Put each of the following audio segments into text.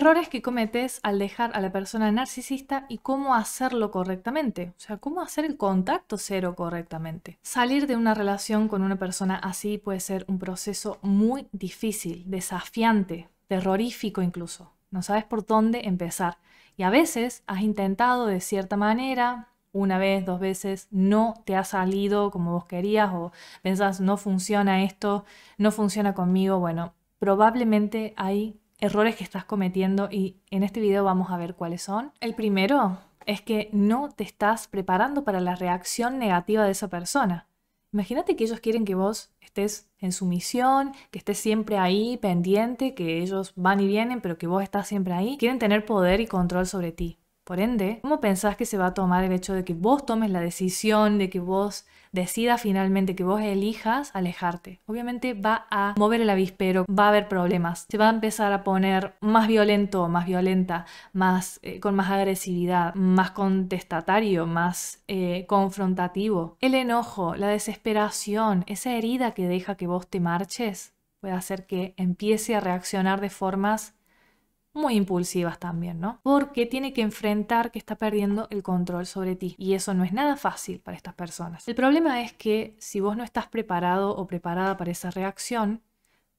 Errores que cometes al dejar a la persona narcisista y cómo hacerlo correctamente. O sea, cómo hacer el contacto cero correctamente. Salir de una relación con una persona así puede ser un proceso muy difícil, desafiante, terrorífico incluso. No sabes por dónde empezar. Y a veces has intentado de cierta manera, una vez, dos veces, no te ha salido como vos querías o pensás, no funciona esto, no funciona conmigo. Bueno, probablemente hay errores que estás cometiendo y en este video vamos a ver cuáles son. El primero es que no te estás preparando para la reacción negativa de esa persona. Imagínate que ellos quieren que vos estés en su misión, que estés siempre ahí, pendiente, que ellos van y vienen, pero que vos estás siempre ahí. Quieren tener poder y control sobre ti. Por ende, ¿cómo pensás que se va a tomar el hecho de que vos tomes la decisión, de que vos decida finalmente, que vos elijas alejarte. Obviamente va a mover el avispero, va a haber problemas, se va a empezar a poner más violento, más violenta, más, eh, con más agresividad, más contestatario, más eh, confrontativo. El enojo, la desesperación, esa herida que deja que vos te marches, puede hacer que empiece a reaccionar de formas muy impulsivas también, ¿no? Porque tiene que enfrentar que está perdiendo el control sobre ti y eso no es nada fácil para estas personas. El problema es que si vos no estás preparado o preparada para esa reacción,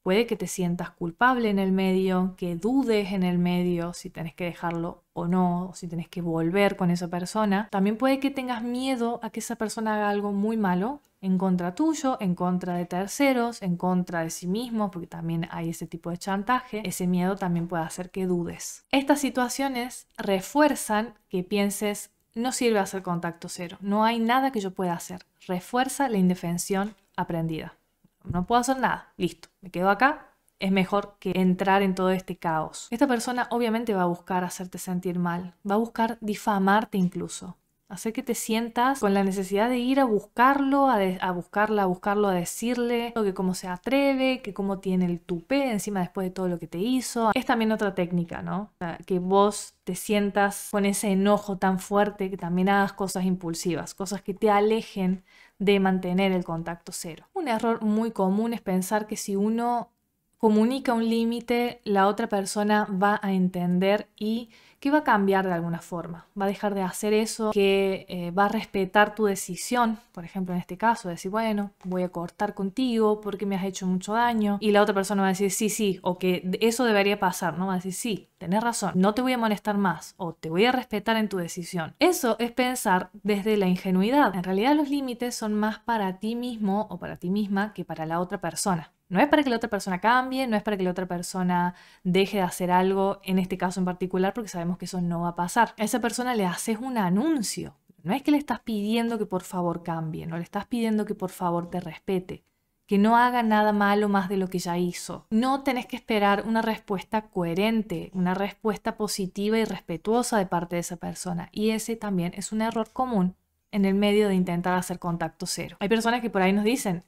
puede que te sientas culpable en el medio, que dudes en el medio si tenés que dejarlo o no, si tenés que volver con esa persona. También puede que tengas miedo a que esa persona haga algo muy malo en contra tuyo, en contra de terceros, en contra de sí mismo, porque también hay ese tipo de chantaje, ese miedo también puede hacer que dudes. Estas situaciones refuerzan que pienses, no sirve hacer contacto cero, no hay nada que yo pueda hacer. Refuerza la indefensión aprendida. No puedo hacer nada, listo, me quedo acá, es mejor que entrar en todo este caos. Esta persona obviamente va a buscar hacerte sentir mal, va a buscar difamarte incluso, hacer que te sientas con la necesidad de ir a buscarlo, a, a, buscarla, a buscarlo, a decirle que cómo se atreve, que cómo tiene el tupé encima después de todo lo que te hizo. Es también otra técnica, ¿no? que vos te sientas con ese enojo tan fuerte que también hagas cosas impulsivas, cosas que te alejen de mantener el contacto cero. Un error muy común es pensar que si uno comunica un límite, la otra persona va a entender y que va a cambiar de alguna forma. Va a dejar de hacer eso, que eh, va a respetar tu decisión, por ejemplo, en este caso, decir, bueno, voy a cortar contigo porque me has hecho mucho daño. Y la otra persona va a decir, sí, sí, o que eso debería pasar, ¿no? Va a decir, sí, tenés razón, no te voy a molestar más o te voy a respetar en tu decisión. Eso es pensar desde la ingenuidad. En realidad los límites son más para ti mismo o para ti misma que para la otra persona. No es para que la otra persona cambie, no es para que la otra persona deje de hacer algo, en este caso en particular, porque sabemos que eso no va a pasar. A esa persona le haces un anuncio. No es que le estás pidiendo que por favor cambie, no le estás pidiendo que por favor te respete, que no haga nada malo más de lo que ya hizo. No tenés que esperar una respuesta coherente, una respuesta positiva y respetuosa de parte de esa persona. Y ese también es un error común en el medio de intentar hacer contacto cero. Hay personas que por ahí nos dicen,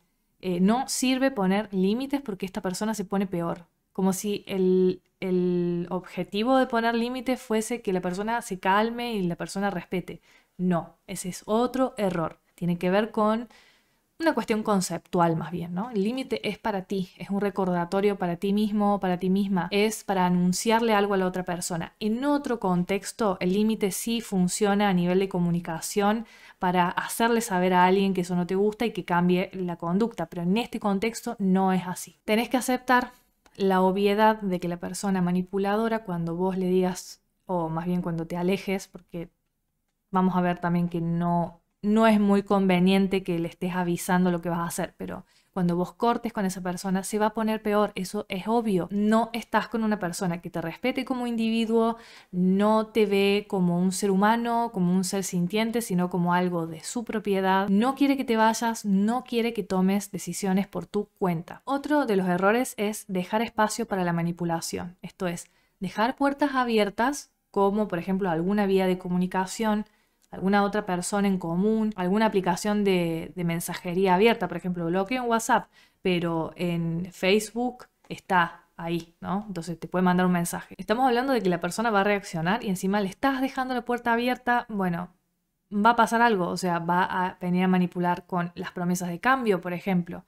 eh, no sirve poner límites porque esta persona se pone peor. Como si el objetivo de poner límites fuese que la persona se calme y la persona respete. No, ese es otro error. Tiene que ver con una cuestión conceptual más bien, ¿no? El límite es para ti, es un recordatorio para ti mismo, para ti misma, es para anunciarle algo a la otra persona. En otro contexto, el límite sí funciona a nivel de comunicación para hacerle saber a alguien que eso no te gusta y que cambie la conducta, pero en este contexto no es así. Tenés que aceptar la obviedad de que la persona manipuladora, cuando vos le digas, o más bien cuando te alejes, porque vamos a ver también que no no es muy conveniente que le estés avisando lo que vas a hacer, pero cuando vos cortes con esa persona se va a poner peor, eso es obvio. No estás con una persona que te respete como individuo, no te ve como un ser humano, como un ser sintiente, sino como algo de su propiedad, no quiere que te vayas, no quiere que tomes decisiones por tu cuenta. Otro de los errores es dejar espacio para la manipulación, esto es, dejar puertas abiertas como por ejemplo alguna vía de comunicación alguna otra persona en común, alguna aplicación de, mensajería abierta, por ejemplo, bloqueo en WhatsApp, pero en Facebook está ahí, ¿no? Entonces te puede mandar un mensaje. Estamos hablando de que la persona va a reaccionar y encima le estás dejando la puerta abierta, bueno, va a pasar algo, o sea, va a venir a manipular con las promesas de cambio, por ejemplo.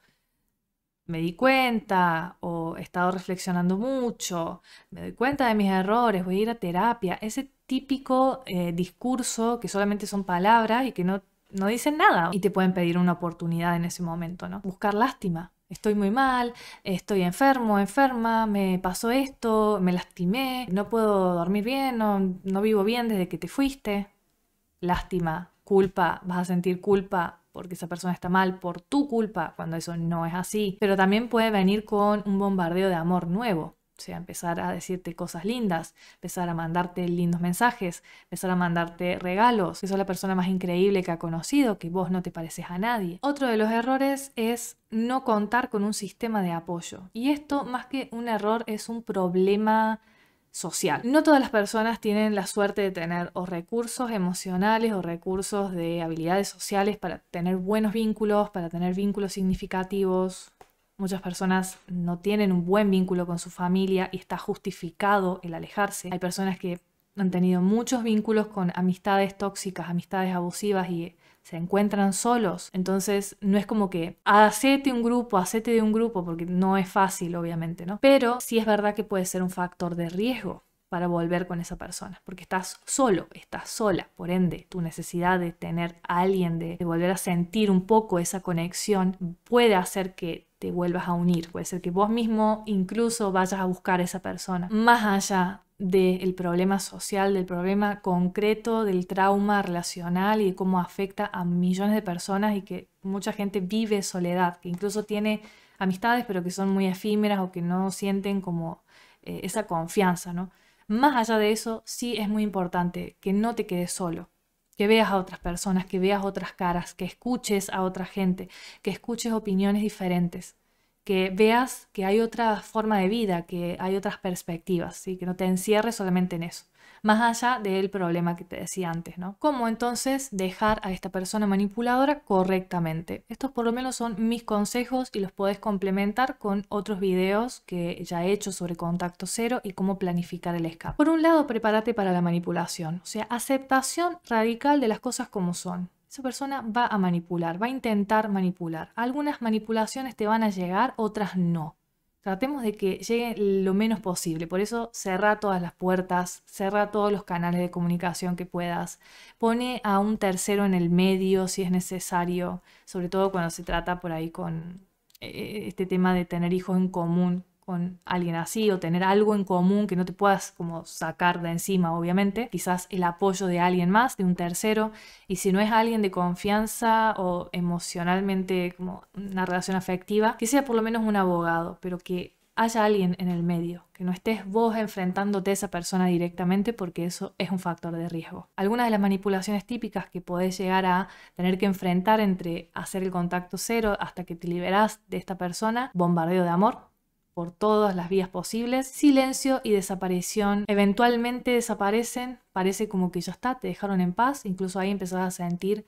Me di cuenta o he estado reflexionando mucho, me doy cuenta de mis errores, voy a ir a terapia. Ese típico eh, discurso que solamente son palabras y que no, dicen nada y te pueden pedir una oportunidad en ese momento, ¿no? Buscar lástima. Estoy muy mal, estoy enfermo, enferma, me pasó esto, me lastimé, no puedo dormir bien, no, no vivo bien desde que te fuiste. Lástima, culpa, vas a sentir culpa porque esa persona está mal por tu culpa, cuando eso no es así. Pero también puede venir con un bombardeo de amor nuevo. O sea, empezar a decirte cosas lindas, empezar a mandarte lindos mensajes, empezar a mandarte regalos, que sos la persona más increíble que ha conocido, que vos no te pareces a nadie. Otro de los errores es no contar con un sistema de apoyo. Y esto, más que un error, es un problema social. No todas las personas tienen la suerte de tener o recursos emocionales o recursos de habilidades sociales para tener buenos vínculos, para tener vínculos significativos, Muchas personas no tienen un buen vínculo con su familia y está justificado el alejarse. Hay personas que han tenido muchos vínculos con amistades tóxicas, amistades abusivas y se encuentran solos. Entonces no es como que hacete un grupo, hacete de un grupo, porque no es fácil, obviamente, ¿no? Pero sí es verdad que puede ser un factor de riesgo para volver con esa persona, porque estás solo, estás sola, por ende, tu necesidad de tener a alguien, de, de volver a sentir un poco esa conexión, puede hacer que te vuelvas a unir. Puede ser que vos mismo incluso vayas a buscar a esa persona. Más allá del problema social, del problema concreto, del trauma relacional y de cómo afecta a millones de personas y que mucha gente vive soledad, que incluso tiene amistades pero que son muy efímeras o que no sienten como eh, esa confianza, ¿no? Más allá de eso, sí es muy importante que no te quedes solo, que veas a otras personas, que veas otras caras, que escuches a otra gente, que escuches opiniones diferentes, que veas que hay otra forma de vida, que hay otras perspectivas, y que no te encierres solamente en eso más allá del problema que te decía antes, ¿no? ¿Cómo entonces dejar a esta persona manipuladora correctamente? Estos por lo menos son mis consejos y los podés complementar con otros videos que ya he hecho sobre contacto cero y cómo planificar el escape. Por un lado, prepárate para la manipulación, o sea, aceptación radical de las cosas como son esa persona va a manipular, va a intentar manipular. Algunas manipulaciones te van a llegar, otras no. Tratemos de que llegue lo menos posible. Por eso cerra todas las puertas, cerra todos los canales de comunicación que puedas. Pone a un tercero en el medio si es necesario, sobre todo cuando se trata por ahí con eh, este tema de tener hijos en común, con alguien así o tener algo en común que no te puedas como sacar de encima, obviamente. Quizás el apoyo de alguien más, de un tercero. Y si no es alguien de confianza o emocionalmente como una relación afectiva, que sea por lo menos un abogado, pero que haya alguien en el medio, que no estés vos enfrentándote a esa persona directamente porque eso es un factor de riesgo. Algunas de las manipulaciones típicas que podés llegar a tener que enfrentar entre hacer el contacto cero hasta que te liberás de esta persona, bombardeo de amor, por todas las vías posibles, silencio y desaparición. Eventualmente desaparecen, parece como que ya está, te dejaron en paz, incluso ahí empezás a sentir,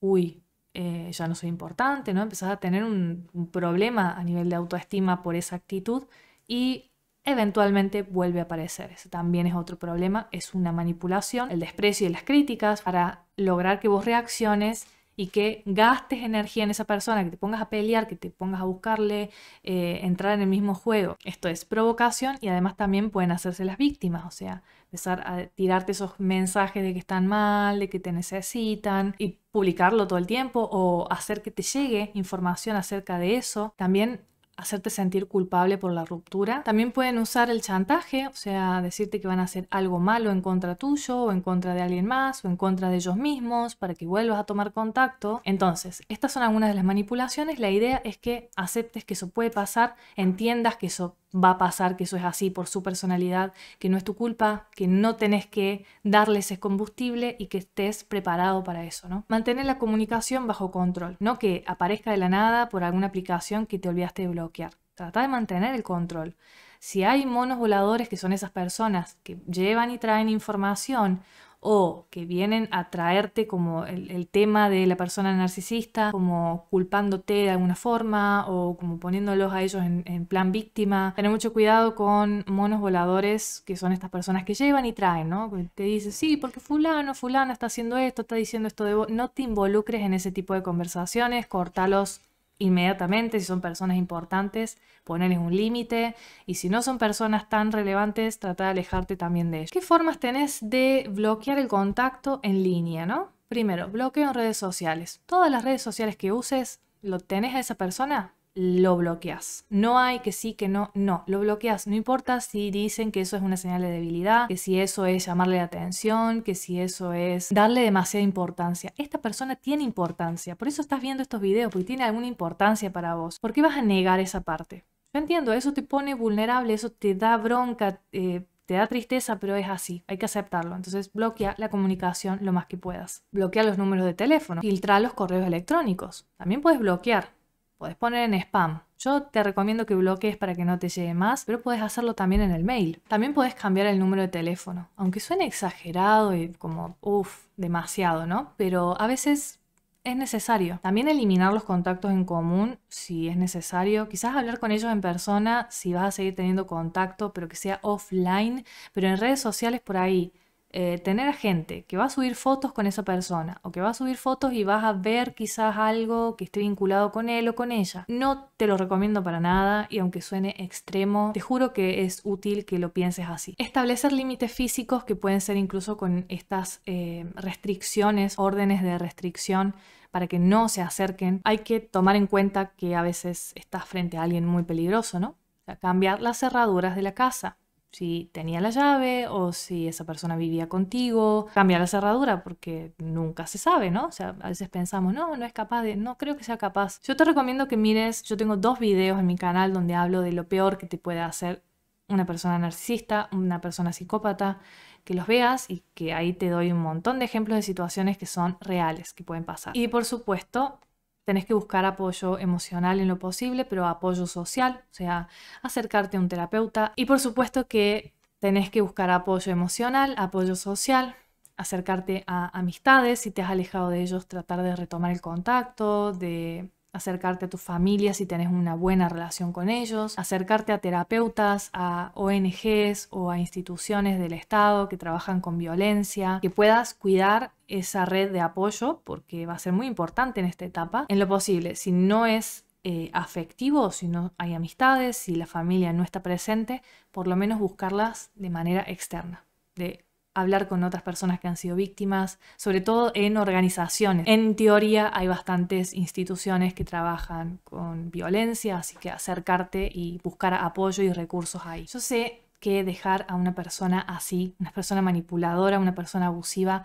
uy, eh, ya no soy importante, ¿no? Empezás a tener un, un problema a nivel de autoestima por esa actitud y eventualmente vuelve a aparecer. Ese también es otro problema, es una manipulación, el desprecio y las críticas para lograr que vos reacciones y que gastes energía en esa persona, que te pongas a pelear, que te pongas a buscarle, eh, entrar en el mismo juego. Esto es provocación y además también pueden hacerse las víctimas, o sea, empezar a tirarte esos mensajes de que están mal, de que te necesitan y publicarlo todo el tiempo o hacer que te llegue información acerca de eso. También hacerte sentir culpable por la ruptura. También pueden usar el chantaje, o sea, decirte que van a hacer algo malo en contra tuyo o en contra de alguien más o en contra de ellos mismos para que vuelvas a tomar contacto. Entonces, estas son algunas de las manipulaciones. La idea es que aceptes que eso puede pasar, entiendas que eso va a pasar que eso es así por su personalidad, que no es tu culpa, que no tenés que darles ese combustible y que estés preparado para eso, ¿no? Mantener la comunicación bajo control, no que aparezca de la nada por alguna aplicación que te olvidaste de bloquear. Trata de mantener el control. Si hay monos voladores que son esas personas que llevan y traen información o que vienen a traerte como el, tema de la persona narcisista, como culpándote de alguna forma o como poniéndolos a ellos en, plan víctima. Tener mucho cuidado con monos voladores, que son estas personas que llevan y traen, ¿no? Te dice, sí, porque fulano, fulana está haciendo esto, está diciendo esto de vos. No te involucres en ese tipo de conversaciones, cortalos inmediatamente, si son personas importantes, ponerles un límite y si no son personas tan relevantes, trata de alejarte también de ellos. ¿Qué formas tenés de bloquear el contacto en línea, no? Primero, bloqueo en redes sociales. Todas las redes sociales que uses, ¿lo tenés a esa persona? lo bloqueas. No hay que sí, que no, no, lo bloqueas. No importa si dicen que eso es una señal de debilidad, que si eso es llamarle la atención, que si eso es darle demasiada importancia. Esta persona tiene importancia, por eso estás viendo estos videos, porque tiene alguna importancia para vos. ¿Por qué vas a negar esa parte? Yo entiendo, eso te pone vulnerable, eso te da bronca. Eh, te da tristeza, pero es así, hay que aceptarlo. Entonces bloquea la comunicación lo más que puedas. Bloquea los números de teléfono, filtra los correos electrónicos. También puedes bloquear, Puedes poner en spam. Yo te recomiendo que bloques para que no te llegue más, pero puedes hacerlo también en el mail. También puedes cambiar el número de teléfono, aunque suene exagerado y como, uff, demasiado, ¿no? Pero a veces es necesario. También eliminar los contactos en común si es necesario. Quizás hablar con ellos en persona si vas a seguir teniendo contacto, pero que sea offline, pero en redes sociales por ahí eh, tener a gente que va a subir fotos con esa persona o que va a subir fotos y vas a ver quizás algo que esté vinculado con él o con ella, no te lo recomiendo para nada y aunque suene extremo, te juro que es útil que lo pienses así. Establecer límites físicos que pueden ser incluso con estas eh, restricciones, órdenes de restricción para que no se acerquen. Hay que tomar en cuenta que a veces estás frente a alguien muy peligroso, ¿no? cambiar las cerraduras de la casa, si tenía la llave o si esa persona vivía contigo, cambia la cerradura porque nunca se sabe, ¿no? O sea, a veces pensamos, no, no es capaz de, no creo que sea capaz. Yo te recomiendo que mires, yo tengo dos videos en mi canal donde hablo de lo peor que te puede hacer una persona narcisista, una persona psicópata, que los veas y que ahí te doy un montón de ejemplos de situaciones que son reales, que pueden pasar. Y por supuesto, tenés que buscar apoyo emocional en lo posible, pero apoyo social, o sea, acercarte a un terapeuta. Y por supuesto que tenés que buscar apoyo emocional, apoyo social, acercarte a amistades, si te has alejado de ellos, tratar de retomar el contacto, de acercarte a tu familia si tenés una buena relación con ellos, acercarte a terapeutas, a ONGs o a instituciones del Estado que trabajan con violencia, que puedas cuidar esa red de apoyo porque va a ser muy importante en esta etapa. En lo posible, si no es eh, afectivo, si no hay amistades, si la familia no está presente, por lo menos buscarlas de manera externa, de hablar con otras personas que han sido víctimas, sobre todo en organizaciones. En teoría hay bastantes instituciones que trabajan con violencia, así que acercarte y buscar apoyo y recursos ahí. Yo sé que dejar a una persona así, una persona manipuladora, una persona abusiva,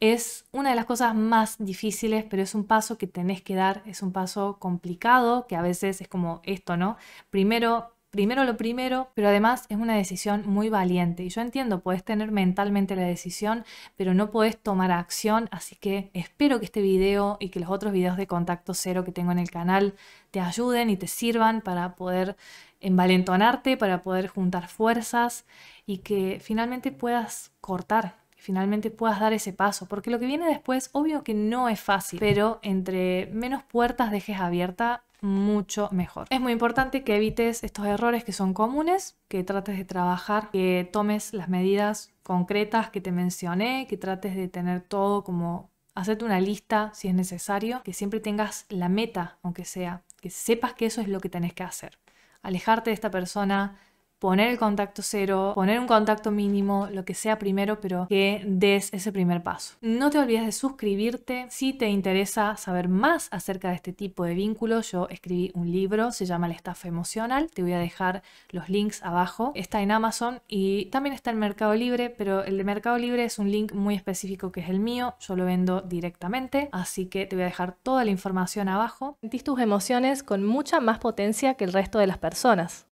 es una de las cosas más difíciles, pero es un paso que tenés que dar, es un paso complicado, que a veces es como esto, ¿no? Primero primero lo primero, pero además es una decisión muy valiente. Y yo entiendo, puedes tener mentalmente la decisión, pero no podés tomar acción, así que espero que este video y que los otros videos de contacto cero que tengo en el canal te ayuden y te sirvan para poder envalentonarte, para poder juntar fuerzas y que finalmente puedas cortar finalmente puedas dar ese paso, porque lo que viene después, obvio que no es fácil, pero entre menos puertas dejes abierta, mucho mejor. Es muy importante que evites estos errores que son comunes, que trates de trabajar, que tomes las medidas concretas que te mencioné, que trates de tener todo como hacerte una lista si es necesario, que siempre tengas la meta, aunque sea, que sepas que eso es lo que tenés que hacer. Alejarte de esta persona, poner el contacto cero, poner un contacto mínimo, lo que sea primero, pero que des ese primer paso. No te olvides de suscribirte. Si te interesa saber más acerca de este tipo de vínculos, yo escribí un libro, se llama El estafa emocional. Te voy a dejar los links abajo. Está en Amazon y también está en Mercado Libre, pero el de Mercado Libre es un link muy específico que es el mío. Yo lo vendo directamente, así que te voy a dejar toda la información abajo. Sentís tus emociones con mucha más potencia que el resto de las personas.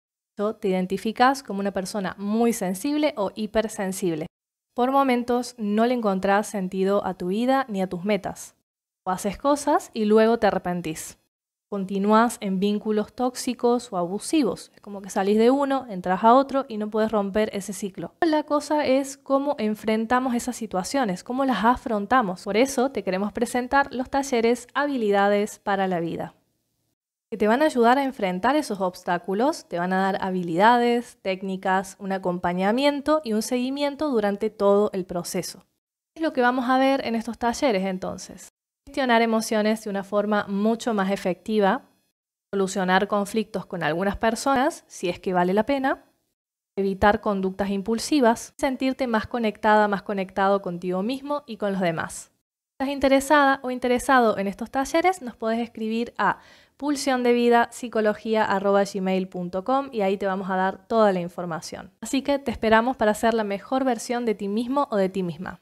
Te identificas como una persona muy sensible o hipersensible. Por momentos no le encontrás sentido a tu vida ni a tus metas. O haces cosas y luego te arrepentís. Continúas en vínculos tóxicos o abusivos. Es como que salís de uno, entras a otro y no puedes romper ese ciclo. La cosa es cómo enfrentamos esas situaciones, cómo las afrontamos. Por eso te queremos presentar los talleres Habilidades para la Vida que te van a ayudar a enfrentar esos obstáculos, te van a dar habilidades, técnicas, un acompañamiento y un seguimiento durante todo el proceso. Es lo que vamos a ver en estos talleres entonces. Gestionar emociones de una forma mucho más efectiva, solucionar conflictos con algunas personas si es que vale la pena, evitar conductas impulsivas, sentirte más conectada, más conectado contigo mismo y con los demás. Si estás interesada o interesado en estos talleres, nos puedes escribir a gmail.com y ahí te vamos a dar toda la información. Así que te esperamos para ser la mejor versión de ti mismo o de ti misma.